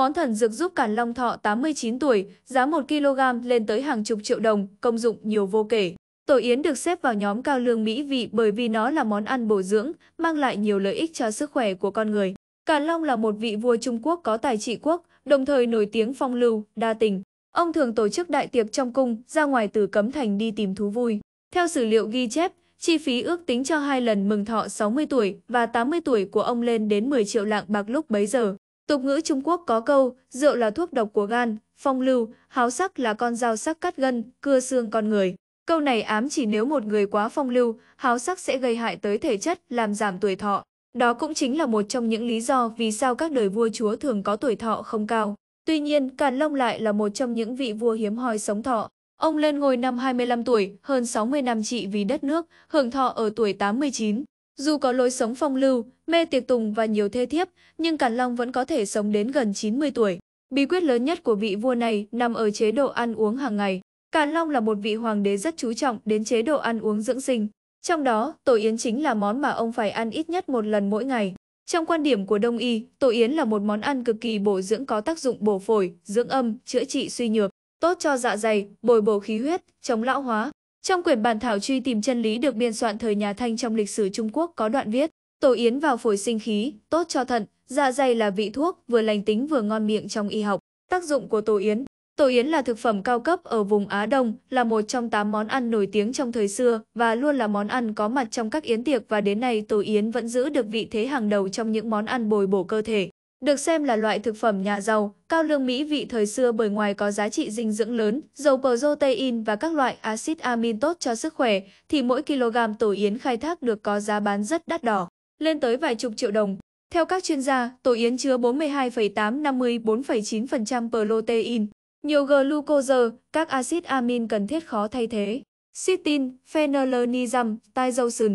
Món thần dược giúp càn long thọ 89 tuổi, giá 1 kg lên tới hàng chục triệu đồng, công dụng nhiều vô kể. Tổ yến được xếp vào nhóm cao lương mỹ vị bởi vì nó là món ăn bổ dưỡng, mang lại nhiều lợi ích cho sức khỏe của con người. Càn Long là một vị vua Trung Quốc có tài trị quốc, đồng thời nổi tiếng phong lưu, đa tình. Ông thường tổ chức đại tiệc trong cung, ra ngoài từ cấm thành đi tìm thú vui. Theo sử liệu ghi chép, chi phí ước tính cho hai lần mừng thọ 60 tuổi và 80 tuổi của ông lên đến 10 triệu lạng bạc lúc bấy giờ. Tục ngữ Trung Quốc có câu, rượu là thuốc độc của gan, phong lưu, háo sắc là con dao sắc cắt gân, cưa xương con người. Câu này ám chỉ nếu một người quá phong lưu, háo sắc sẽ gây hại tới thể chất, làm giảm tuổi thọ. Đó cũng chính là một trong những lý do vì sao các đời vua chúa thường có tuổi thọ không cao. Tuy nhiên, Càn Long lại là một trong những vị vua hiếm hoi sống thọ. Ông lên ngôi năm 25 tuổi, hơn 60 năm trị vì đất nước, hưởng thọ ở tuổi 89. Dù có lối sống phong lưu, mê tiệc tùng và nhiều thê thiếp, nhưng Càn Long vẫn có thể sống đến gần 90 tuổi. Bí quyết lớn nhất của vị vua này nằm ở chế độ ăn uống hàng ngày. Càn Long là một vị hoàng đế rất chú trọng đến chế độ ăn uống dưỡng sinh. Trong đó, tổ yến chính là món mà ông phải ăn ít nhất một lần mỗi ngày. Trong quan điểm của Đông Y, tổ yến là một món ăn cực kỳ bổ dưỡng có tác dụng bổ phổi, dưỡng âm, chữa trị suy nhược, tốt cho dạ dày, bồi bổ khí huyết, chống lão hóa. Trong quyển bản thảo truy tìm chân lý được biên soạn thời nhà Thanh trong lịch sử Trung Quốc có đoạn viết, tổ yến vào phổi sinh khí, tốt cho thận, dạ dày là vị thuốc vừa lành tính vừa ngon miệng trong y học. Tác dụng của tổ yến Tổ yến là thực phẩm cao cấp ở vùng Á Đông, là một trong 8 món ăn nổi tiếng trong thời xưa và luôn là món ăn có mặt trong các yến tiệc và đến nay tổ yến vẫn giữ được vị thế hàng đầu trong những món ăn bồi bổ cơ thể. Được xem là loại thực phẩm nhà giàu, cao lương mỹ vị thời xưa bởi ngoài có giá trị dinh dưỡng lớn, dầu protein và các loại axit amin tốt cho sức khỏe, thì mỗi kg tổ yến khai thác được có giá bán rất đắt đỏ, lên tới vài chục triệu đồng. Theo các chuyên gia, tổ yến chứa 42,854,9% 549 protein, nhiều glucose, các axit amin cần thiết khó thay thế, citin, phenylalanine, tyrosine,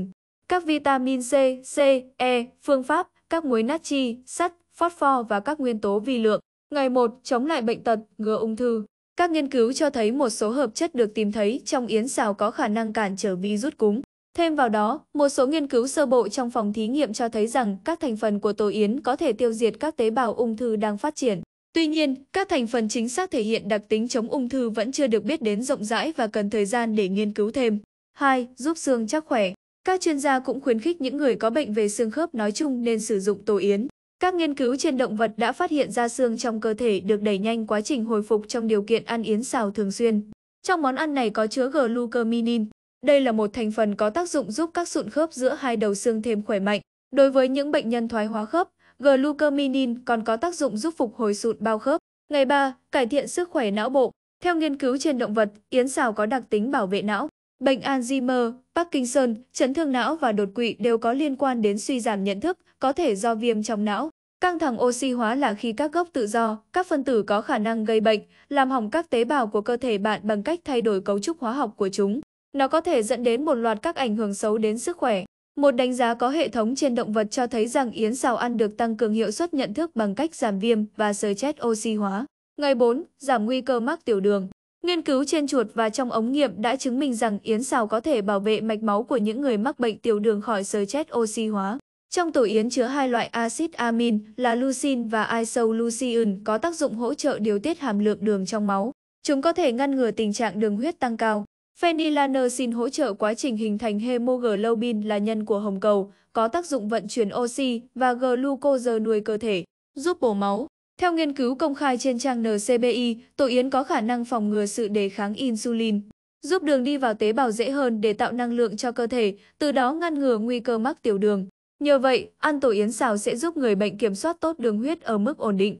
các vitamin C, C, E, phương pháp, các muối natri, sắt, phốt pho và các nguyên tố vi lượng. Ngày 1. Chống lại bệnh tật, ngừa ung thư. Các nghiên cứu cho thấy một số hợp chất được tìm thấy trong yến xào có khả năng cản trở virus cúm. Thêm vào đó, một số nghiên cứu sơ bộ trong phòng thí nghiệm cho thấy rằng các thành phần của tổ yến có thể tiêu diệt các tế bào ung thư đang phát triển. Tuy nhiên, các thành phần chính xác thể hiện đặc tính chống ung thư vẫn chưa được biết đến rộng rãi và cần thời gian để nghiên cứu thêm. 2. Giúp xương chắc khỏe. Các chuyên gia cũng khuyến khích những người có bệnh về xương khớp nói chung nên sử dụng tổ yến. Các nghiên cứu trên động vật đã phát hiện ra xương trong cơ thể được đẩy nhanh quá trình hồi phục trong điều kiện ăn yến xào thường xuyên. Trong món ăn này có chứa glucominin. Đây là một thành phần có tác dụng giúp các sụn khớp giữa hai đầu xương thêm khỏe mạnh. Đối với những bệnh nhân thoái hóa khớp, glucominin còn có tác dụng giúp phục hồi sụn bao khớp. Ngày 3, cải thiện sức khỏe não bộ. Theo nghiên cứu trên động vật, yến xào có đặc tính bảo vệ não. Bệnh Alzheimer, Parkinson, chấn thương não và đột quỵ đều có liên quan đến suy giảm nhận thức, có thể do viêm trong não. Căng thẳng oxy hóa là khi các gốc tự do, các phân tử có khả năng gây bệnh, làm hỏng các tế bào của cơ thể bạn bằng cách thay đổi cấu trúc hóa học của chúng. Nó có thể dẫn đến một loạt các ảnh hưởng xấu đến sức khỏe. Một đánh giá có hệ thống trên động vật cho thấy rằng yến xào ăn được tăng cường hiệu suất nhận thức bằng cách giảm viêm và sơ chết oxy hóa. Ngày 4, giảm nguy cơ mắc tiểu đường. Nghiên cứu trên chuột và trong ống nghiệm đã chứng minh rằng yến xào có thể bảo vệ mạch máu của những người mắc bệnh tiểu đường khỏi sơ chết oxy hóa. Trong tổ yến chứa hai loại axit amin là leucin và isoleucine có tác dụng hỗ trợ điều tiết hàm lượng đường trong máu. Chúng có thể ngăn ngừa tình trạng đường huyết tăng cao. Phenylalanine hỗ trợ quá trình hình thành hemoglobin là nhân của hồng cầu, có tác dụng vận chuyển oxy và glucose nuôi cơ thể, giúp bổ máu. Theo nghiên cứu công khai trên trang NCBI, tổ yến có khả năng phòng ngừa sự đề kháng insulin, giúp đường đi vào tế bào dễ hơn để tạo năng lượng cho cơ thể, từ đó ngăn ngừa nguy cơ mắc tiểu đường. Nhờ vậy, ăn tổ yến xào sẽ giúp người bệnh kiểm soát tốt đường huyết ở mức ổn định.